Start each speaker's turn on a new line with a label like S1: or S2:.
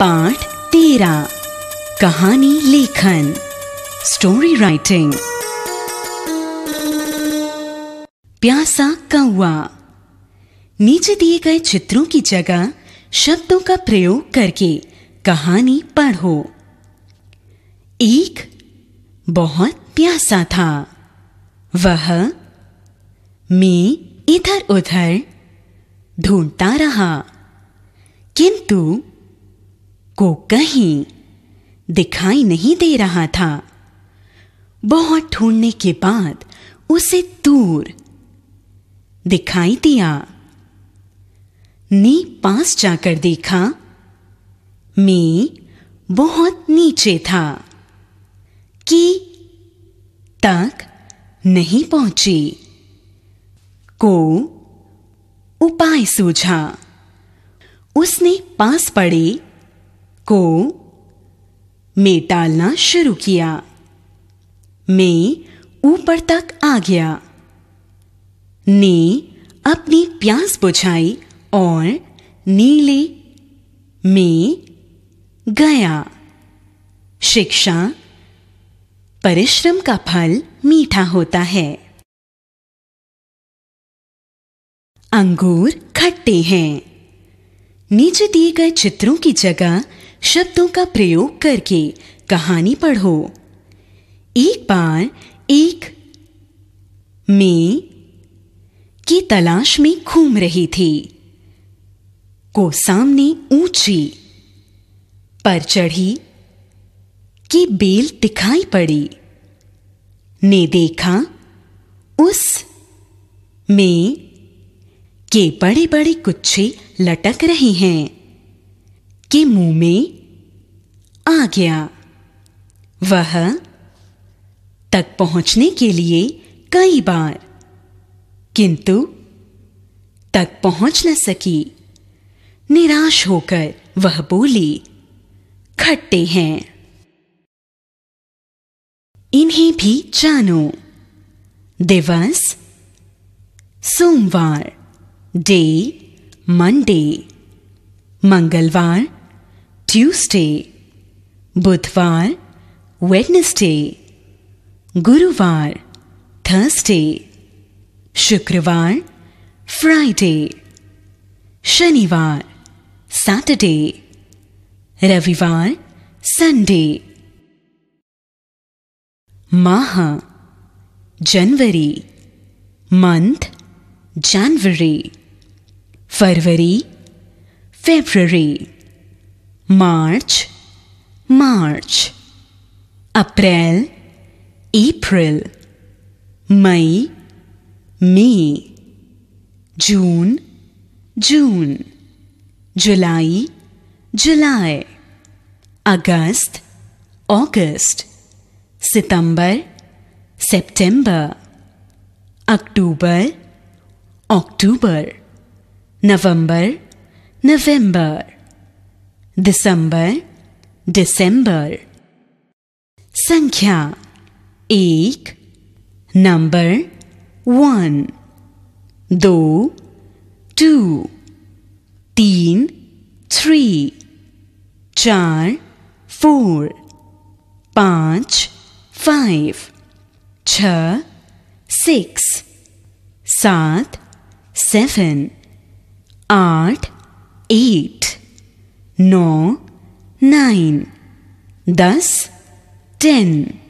S1: पाठ तेरा कहानी लेखन स्टोरी राइटिंग प्यासा कौआ नीचे दिए गए चित्रों की जगह शब्दों का प्रयोग करके कहानी पढ़ो एक बहुत प्यासा था वह मैं इधर उधर ढूंढता रहा किंतु को कहीं दिखाई नहीं दे रहा था बहुत ढूंढने के बाद उसे दूर दिखाई दिया ने पास जाकर देखा मैं बहुत नीचे था कि तक नहीं पहुंची को उपाय सूझा उसने पास पड़े को में शुरू किया मैं ऊपर तक आ गया ने अपनी प्यास बुझाई और नीले में गया शिक्षा परिश्रम का फल मीठा होता है अंगूर खट्टे हैं नीचे दिए गए चित्रों की जगह शब्दों का प्रयोग करके कहानी पढ़ो एक बार एक में की तलाश में घूम रही थी को सामने ऊंची पर चढ़ी की बेल दिखाई पड़ी ने देखा उस में के बड़े बड़े गुच्छे लटक रहे हैं के मुंह में आ गया वह तक पहुंचने के लिए कई बार किंतु तक पहुंच न सकी निराश होकर वह बोली खट्टे हैं इन्हें भी जानो दिवस सोमवार डे मंडे मंगलवार ट्यूसडे बुधवार वेडनेसडे गुरुवार थर्सडे शुक्रवार फ्राइडे शनिवार सैटरडे रविवार संडे माह जनवरी मंथ जनवरी फरवरी फेब्रवरी मार्च मार्च अप्रैल अप्रैल मई मई जून जून जुलाई जुलाई अगस्त अगस्त सितंबर सितंबर अक्टूबर अक्टूबर नवंबर नवंबर दिसंबर दिसंबर संख्या एक नंबर वन दो टू तीन थ्री चार फोर पांच फाइव छ सिक्स सात सेवन आठ eight no, nine. Thus, ten.